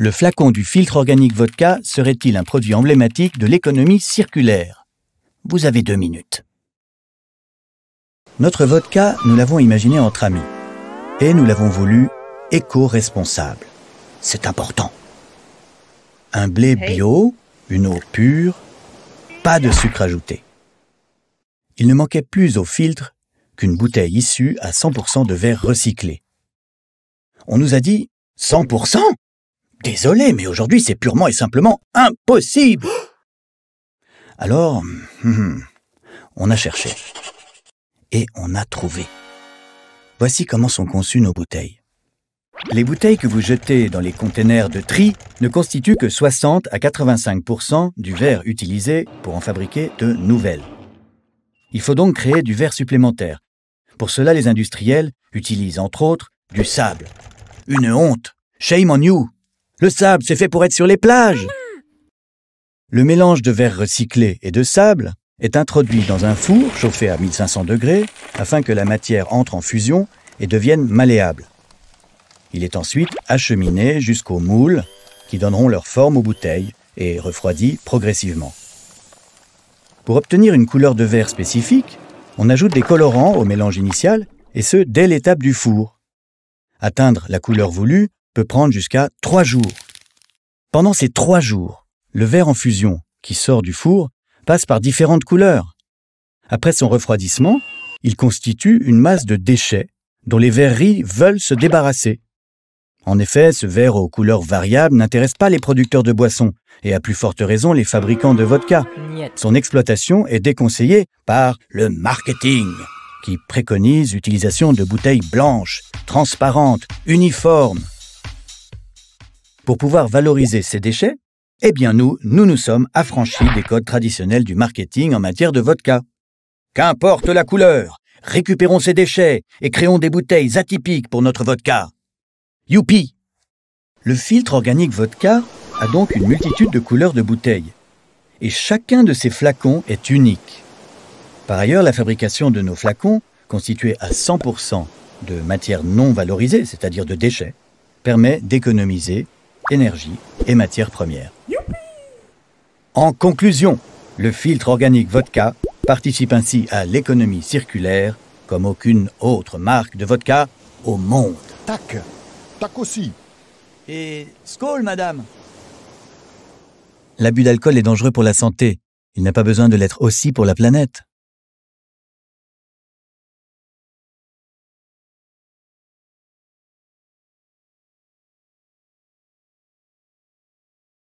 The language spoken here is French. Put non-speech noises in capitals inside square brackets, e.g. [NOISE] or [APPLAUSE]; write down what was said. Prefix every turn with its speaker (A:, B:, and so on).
A: Le flacon du filtre organique vodka serait-il un produit emblématique de l'économie circulaire Vous avez deux minutes. Notre vodka, nous l'avons imaginé entre amis. Et nous l'avons voulu éco-responsable. C'est important. Un blé bio, une eau pure, pas de sucre ajouté. Il ne manquait plus au filtre qu'une bouteille issue à 100% de verre recyclé. On nous a dit 100% Désolé, mais aujourd'hui c'est purement et simplement impossible. [GASPS] Alors, hum, hum, on a cherché. Et on a trouvé. Voici comment sont conçues nos bouteilles. Les bouteilles que vous jetez dans les containers de tri ne constituent que 60 à 85 du verre utilisé pour en fabriquer de nouvelles. Il faut donc créer du verre supplémentaire. Pour cela, les industriels utilisent entre autres du sable. Une honte. Shame on you. Le sable, c'est fait pour être sur les plages. Le mélange de verre recyclé et de sable est introduit dans un four chauffé à 1500 degrés afin que la matière entre en fusion et devienne malléable. Il est ensuite acheminé jusqu'aux moules qui donneront leur forme aux bouteilles et refroidi progressivement. Pour obtenir une couleur de verre spécifique, on ajoute des colorants au mélange initial et ce dès l'étape du four. Atteindre la couleur voulue peut prendre jusqu'à trois jours. Pendant ces trois jours, le verre en fusion qui sort du four passe par différentes couleurs. Après son refroidissement, il constitue une masse de déchets dont les verreries veulent se débarrasser. En effet, ce verre aux couleurs variables n'intéresse pas les producteurs de boissons, et à plus forte raison les fabricants de vodka. Son exploitation est déconseillée par le marketing, qui préconise l'utilisation de bouteilles blanches, transparentes, uniformes. Pour pouvoir valoriser ces déchets, eh bien nous, nous nous sommes affranchis des codes traditionnels du marketing en matière de vodka. Qu'importe la couleur, récupérons ces déchets et créons des bouteilles atypiques pour notre vodka. Youpi Le filtre organique vodka a donc une multitude de couleurs de bouteilles. Et chacun de ces flacons est unique. Par ailleurs, la fabrication de nos flacons, constituée à 100% de matières non valorisées, c'est-à-dire de déchets, permet d'économiser énergie et matières premières. En conclusion, le filtre organique vodka participe ainsi à l'économie circulaire comme aucune autre marque de vodka au monde. Tac Tac aussi Et skull, madame L'abus d'alcool est dangereux pour la santé. Il n'a pas besoin de l'être aussi pour la planète.